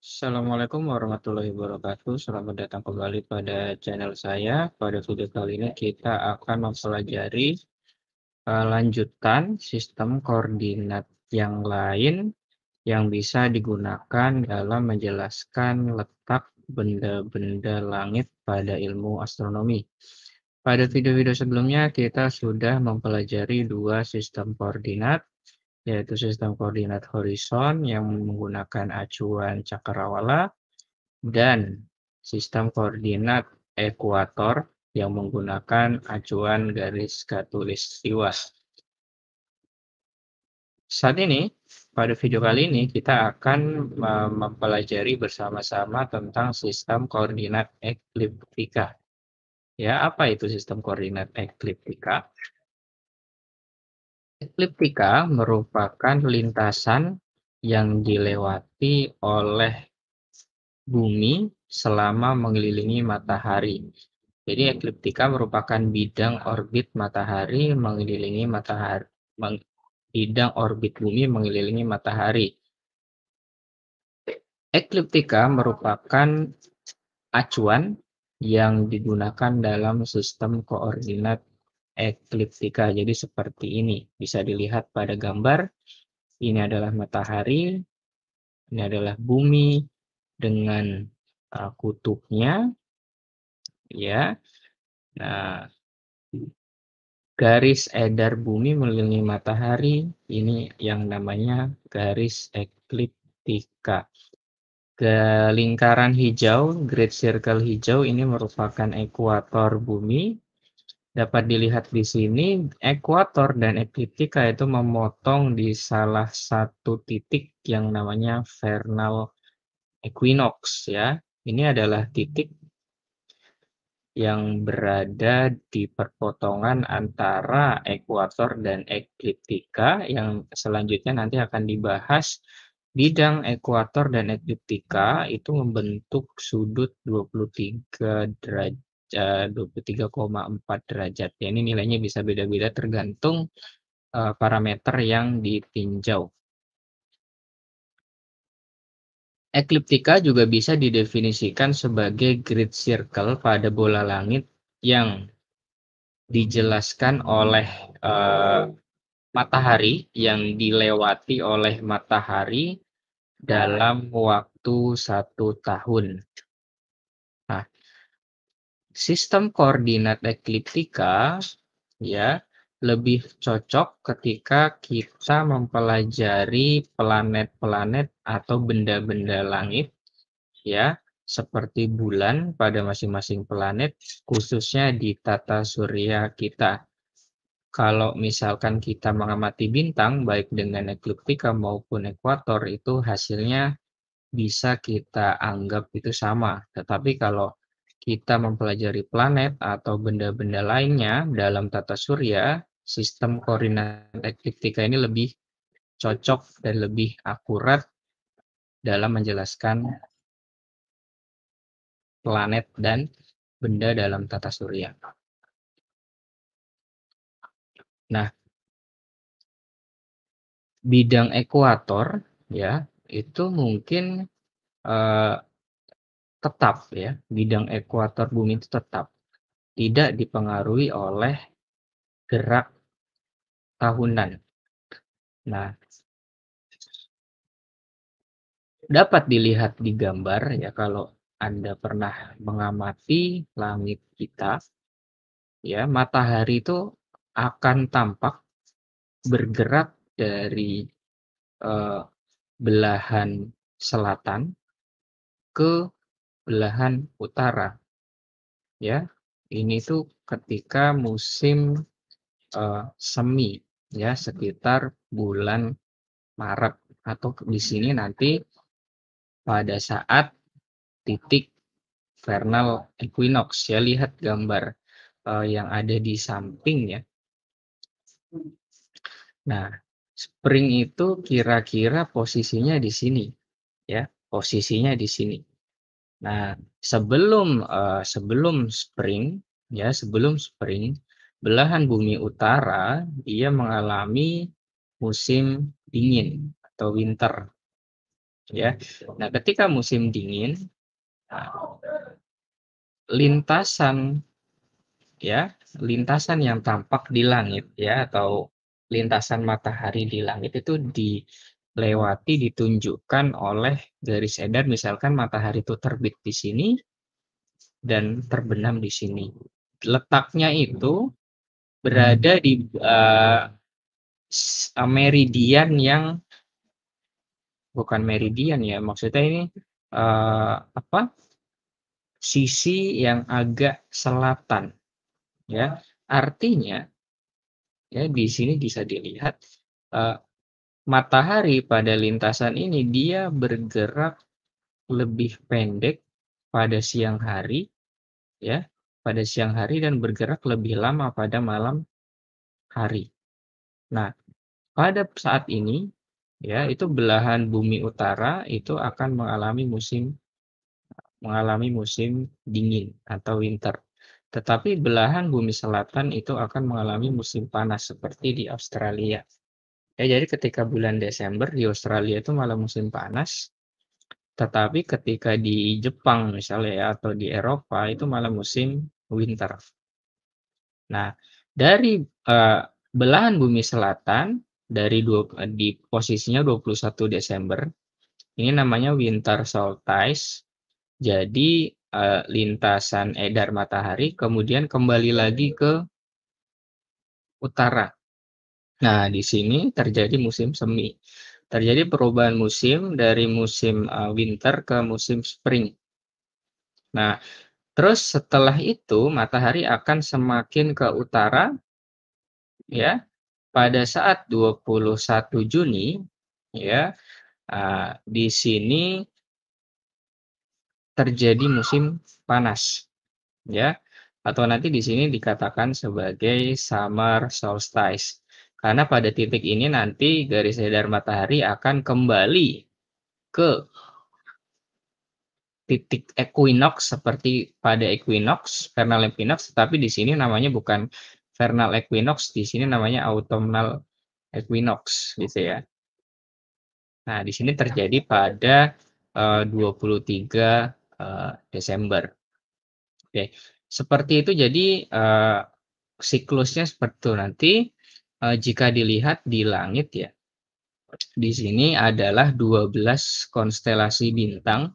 Assalamualaikum warahmatullahi wabarakatuh. Selamat datang kembali pada channel saya. Pada video kali ini kita akan mempelajari uh, eh, lanjutan sistem koordinat yang lain yang bisa digunakan dalam menjelaskan letak benda-benda langit pada ilmu astronomi. Pada video-video sebelumnya kita sudah mempelajari dua sistem koordinat yaitu sistem koordinat horizon yang menggunakan acuan cakrawala dan sistem koordinat ekuator yang menggunakan acuan garis katulistiwa. Saat ini, pada video kali ini kita akan eh, mempelajari bersama-sama tentang sistem koordinat ekliptika. Ya, apa itu sistem koordinat ekliptika? Ekliptika merupakan lintasan yang dilewati oleh bumi selama mengelilingi matahari. Jadi ekliptika merupakan bidang orbit matahari mengelilingi matahari meng, bidang orbit bumi mengelilingi matahari. Ekliptika merupakan acuan yang digunakan dalam sistem koordinat ekliptika. Jadi seperti ini, bisa dilihat pada gambar. Ini adalah matahari, ini adalah bumi dengan uh, kutubnya. Ya. Nah, garis edar bumi mengelilingi matahari ini yang namanya garis ekliptika. Ke lingkaran hijau, great circle hijau ini merupakan ekuator bumi dapat dilihat di sini ekuator dan ekliptika itu memotong di salah satu titik yang namanya vernal equinox ya. Ini adalah titik yang berada di perpotongan antara ekuator dan ekliptika yang selanjutnya nanti akan dibahas bidang ekuator dan ekliptika itu membentuk sudut 23 derajat 23,4 eh, derajat. Ya, ini nilainya bisa beda-beda tergantung uh, parameter yang ditinjau. Ekliptika juga bisa didefinisikan sebagai grid circle pada bola langit yang dijelaskan oleh uh, matahari yang dilewati oleh matahari dalam waktu satu tahun sistem koordinat ekliptika ya lebih cocok ketika kita mempelajari planet-planet atau benda-benda langit ya seperti bulan pada masing-masing planet khususnya di tata surya kita. Kalau misalkan kita mengamati bintang baik dengan ekliptika maupun ekuator itu hasilnya bisa kita anggap itu sama. Tetapi kalau kita mempelajari planet atau benda-benda lainnya dalam tata surya, sistem koordinat ekliptika ini lebih cocok dan lebih akurat dalam menjelaskan planet dan benda dalam tata surya. Nah, bidang ekuator ya itu mungkin eh, tetap ya, bidang ekuator bumi itu tetap. Tidak dipengaruhi oleh gerak tahunan. Nah, dapat dilihat di gambar ya kalau Anda pernah mengamati langit kita ya, matahari itu akan tampak bergerak dari eh, belahan selatan ke belahan utara. Ya, ini tuh ketika musim uh, semi ya sekitar bulan Maret atau di sini nanti pada saat titik vernal equinox ya lihat gambar uh, yang ada di samping ya. Nah, spring itu kira-kira posisinya di sini ya posisinya di sini Nah, sebelum uh, sebelum spring ya, sebelum spring, belahan bumi utara ia mengalami musim dingin atau winter. Ya. Nah, ketika musim dingin lintasan ya, lintasan yang tampak di langit ya atau lintasan matahari di langit itu di lewati ditunjukkan oleh garis edar misalkan matahari itu terbit di sini dan terbenam di sini. Letaknya itu berada hmm. di uh, meridian yang bukan meridian ya, maksudnya ini uh, apa? sisi yang agak selatan. Ya, artinya ya di sini bisa dilihat uh, matahari pada lintasan ini dia bergerak lebih pendek pada siang hari ya, pada siang hari dan bergerak lebih lama pada malam hari. Nah, pada saat ini ya itu belahan bumi utara itu akan mengalami musim mengalami musim dingin atau winter. Tetapi belahan bumi selatan itu akan mengalami musim panas seperti di Australia Ya, jadi ketika bulan Desember di Australia itu malah musim panas, tetapi ketika di Jepang misalnya ya, atau di Eropa itu malah musim winter. Nah, dari uh, belahan bumi selatan dari dua, di posisinya 21 Desember, ini namanya winter solstice. Jadi uh, lintasan edar matahari kemudian kembali lagi ke utara Nah, di sini terjadi musim semi. Terjadi perubahan musim dari musim eh, winter ke musim spring. Nah, terus setelah itu matahari akan semakin ke utara ya. Pada saat 21 Juni ya, eh, di sini terjadi musim panas ya atau nanti di sini dikatakan sebagai summer solstice. Karena pada titik ini nanti garis edar matahari akan kembali ke titik equinox seperti pada equinox, vernal equinox, tetapi di sini namanya bukan vernal equinox, di sini namanya autumnal equinox gitu ya. Nah, di sini terjadi pada uh, 23 uh, Desember. Oke, seperti itu jadi uh, siklusnya seperti itu nanti uh, jika dilihat di langit ya, di sini adalah 12 konstelasi bintang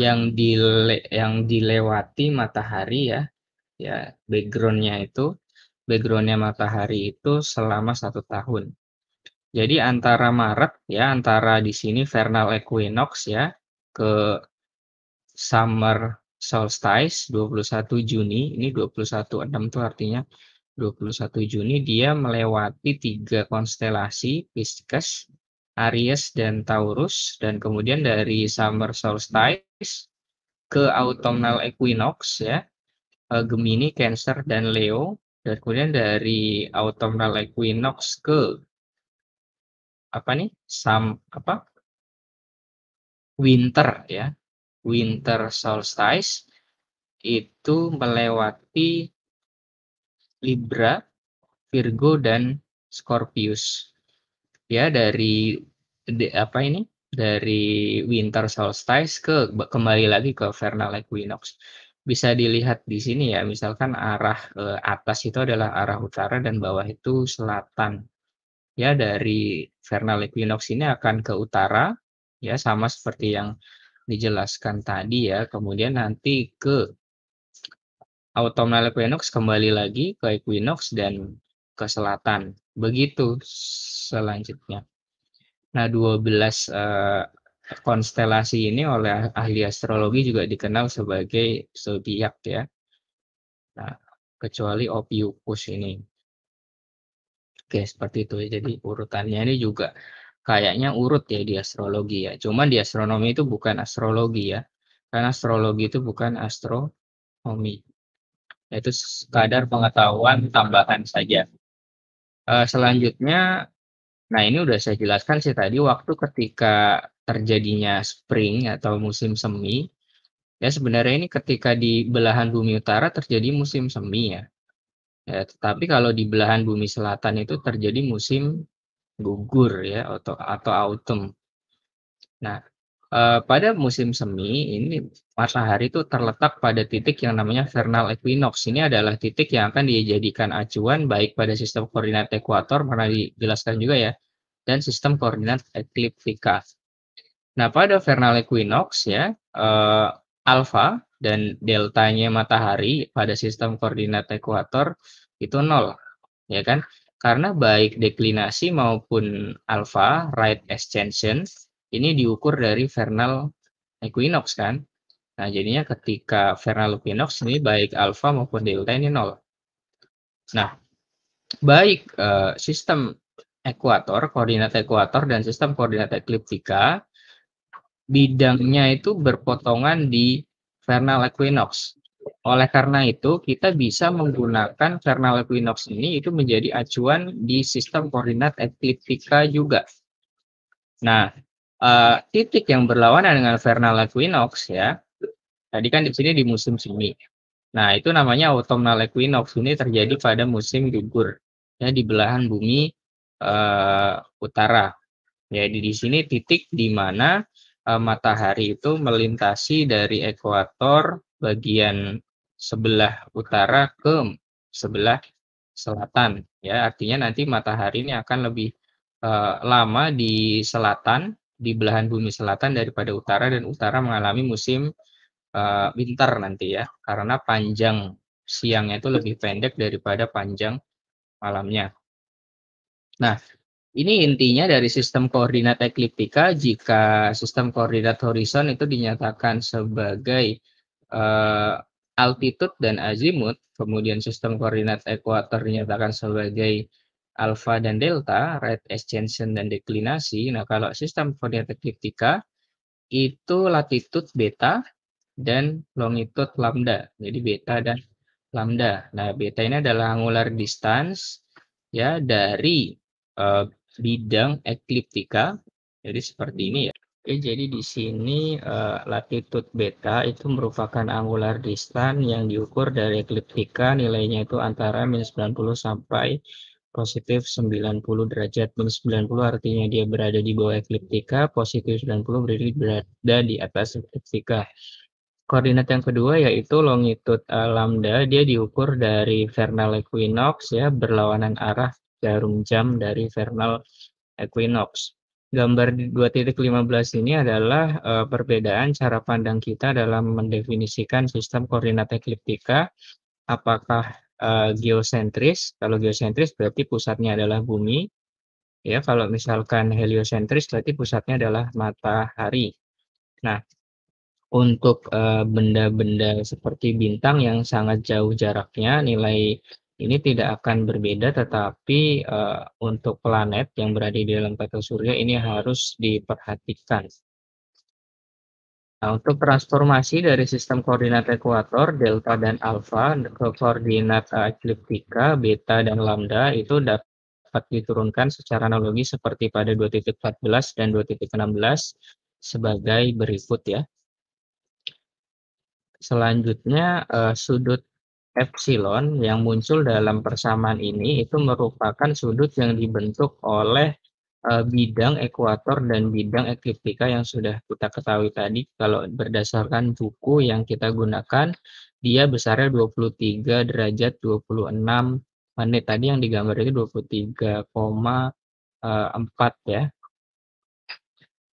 yang dile yang dilewati matahari ya ya backgroundnya itu backgroundnya matahari itu selama satu tahun jadi antara Maret ya antara di sini vernal equinox ya ke summer solstice 21 Juni ini 21 6 itu artinya 21 Juni dia melewati tiga konstelasi Pisces, Aries dan Taurus dan kemudian dari summer solstice ke autumnal equinox ya eh, Gemini, Cancer dan Leo dan kemudian dari autumnal equinox ke apa nih sam apa winter ya winter solstice itu melewati Libra, Virgo dan Scorpius. Ya dari de, apa ini? Dari winter solstice ke kembali lagi ke vernal equinox. Bisa dilihat di sini ya, misalkan arah e, atas itu adalah arah utara dan bawah itu selatan. Ya dari vernal equinox ini akan ke utara ya sama seperti yang dijelaskan tadi ya. Kemudian nanti ke autumnal equinox kembali lagi ke equinox dan ke selatan. Begitu selanjutnya. Nah, 12 uh, eh, konstelasi ini oleh ahli astrologi juga dikenal sebagai zodiak ya. Nah, kecuali Ophiuchus ini. Oke, seperti itu. ya. Jadi urutannya ini juga kayaknya urut ya di astrologi ya. Cuman di astronomi itu bukan astrologi ya. Karena astrologi itu bukan astronomi yaitu sekadar pengetahuan tambahan saja. Eh, selanjutnya, nah ini udah saya jelaskan sih tadi waktu ketika terjadinya spring atau musim semi, ya sebenarnya ini ketika di belahan bumi utara terjadi musim semi ya. ya tetapi kalau di belahan bumi selatan itu terjadi musim gugur ya atau atau autumn. Nah, Eh, pada musim semi ini matahari itu terletak pada titik yang namanya vernal equinox. Ini adalah titik yang akan dijadikan acuan baik pada sistem koordinat ekuator pernah dijelaskan juga ya dan sistem koordinat ekliptika. Nah, pada vernal equinox ya, uh, eh, alfa dan deltanya matahari pada sistem koordinat ekuator itu nol, ya kan? Karena baik deklinasi maupun alfa right extension ini diukur dari vernal equinox kan. Nah, jadinya ketika vernal equinox ini baik alpha maupun delta ini nol. Nah, baik eh, sistem ekuator, koordinat ekuator dan sistem koordinat ekliptika bidangnya itu berpotongan di vernal equinox. Oleh karena itu, kita bisa menggunakan vernal equinox ini itu menjadi acuan di sistem koordinat ekliptika juga. Nah, uh, titik yang berlawanan dengan vernal equinox ya. Tadi kan di sini di musim semi. Nah, itu namanya autumnal equinox ini terjadi pada musim gugur ya di belahan bumi uh, utara. Jadi ya, di sini titik di mana uh, matahari itu melintasi dari ekuator bagian sebelah utara ke sebelah selatan ya artinya nanti matahari ini akan lebih uh, lama di selatan di belahan bumi selatan daripada utara dan utara mengalami musim uh, winter nanti ya karena panjang siangnya itu lebih pendek daripada panjang malamnya. Nah, ini intinya dari sistem koordinat ekliptika jika sistem koordinat horizon itu dinyatakan sebagai uh, altitude dan azimut, kemudian sistem koordinat ekuator dinyatakan sebagai Alpha dan delta, rate extension dan deklinasi. Nah, kalau sistem koordinat ekliptika itu latitude beta dan longitude lambda. Jadi beta dan lambda. Nah, beta ini adalah angular distance ya dari uh, bidang ekliptika. Jadi seperti ini ya. Oke, jadi di sini uh, eh, latitud beta itu merupakan angular distance yang diukur dari ekliptika. Nilainya itu antara minus 90 sampai positif 90 derajat. Minus 90 artinya dia berada di bawah ekliptika, positif 90 berarti berada di atas ekliptika. Koordinat yang kedua yaitu longitude uh, lambda, dia diukur dari vernal equinox ya, berlawanan arah jarum jam dari vernal equinox. Gambar 2.15 ini adalah uh, perbedaan cara pandang kita dalam mendefinisikan sistem koordinat ekliptika apakah Eh, geosentris. Kalau geosentris berarti pusatnya adalah bumi. Ya, kalau misalkan heliosentris berarti pusatnya adalah matahari. Nah, untuk eh, benda-benda uh, seperti bintang yang sangat jauh jaraknya nilai ini tidak akan berbeda tetapi uh, untuk planet yang berada di dalam tata surya ini harus diperhatikan Nah, untuk transformasi dari sistem koordinat ekuator, delta dan alfa, ke koordinat ekliptika, beta dan lambda itu dapat diturunkan secara analogi seperti pada 2.14 dan 2.16 sebagai berikut ya. Selanjutnya, eh, sudut epsilon yang muncul dalam persamaan ini itu merupakan sudut yang dibentuk oleh uh, bidang ekuator dan bidang ekliptika yang sudah kita ketahui tadi kalau berdasarkan buku yang kita gunakan dia besarnya 23 derajat 26 menit tadi yang digambar itu 23,4 ya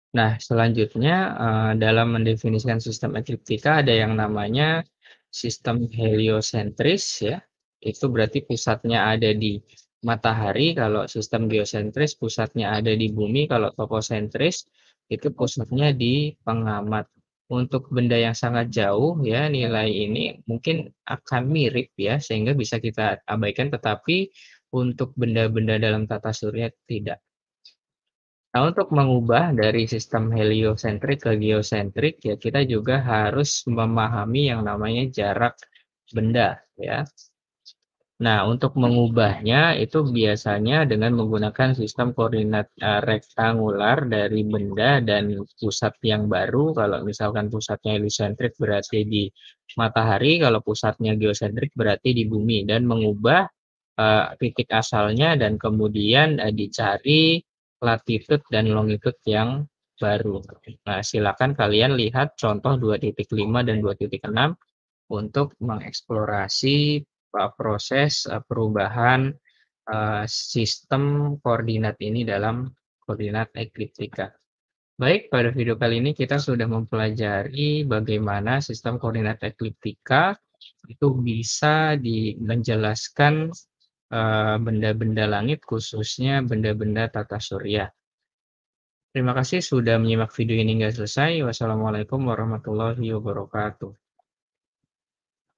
Nah, selanjutnya eh, dalam mendefinisikan sistem ekliptika ada yang namanya sistem heliosentris ya. Itu berarti pusatnya ada di matahari, kalau sistem geosentris pusatnya ada di bumi, kalau toposentris itu pusatnya di pengamat. Untuk benda yang sangat jauh ya nilai ini mungkin akan mirip ya sehingga bisa kita abaikan tetapi untuk benda-benda dalam tata surya tidak. Nah, untuk mengubah dari sistem heliosentrik ke geosentrik, ya kita juga harus memahami yang namanya jarak benda, ya. Nah, untuk mengubahnya itu biasanya dengan menggunakan sistem koordinat uh, rektangular dari benda dan pusat yang baru. Kalau misalkan pusatnya heliocentrik berarti di matahari, kalau pusatnya geosentrik berarti di bumi dan mengubah uh, titik asalnya dan kemudian uh, dicari latitud dan longitude yang baru. Nah, silakan kalian lihat contoh 2.5 dan 2.6 untuk mengeksplorasi proses eh, perubahan eh, sistem koordinat ini dalam koordinat ekliptika. Baik, pada video kali ini kita sudah mempelajari bagaimana sistem koordinat ekliptika itu bisa di, menjelaskan eh, benda-benda langit khususnya benda-benda tata surya. Terima kasih sudah menyimak video ini hingga selesai. Wassalamualaikum warahmatullahi wabarakatuh.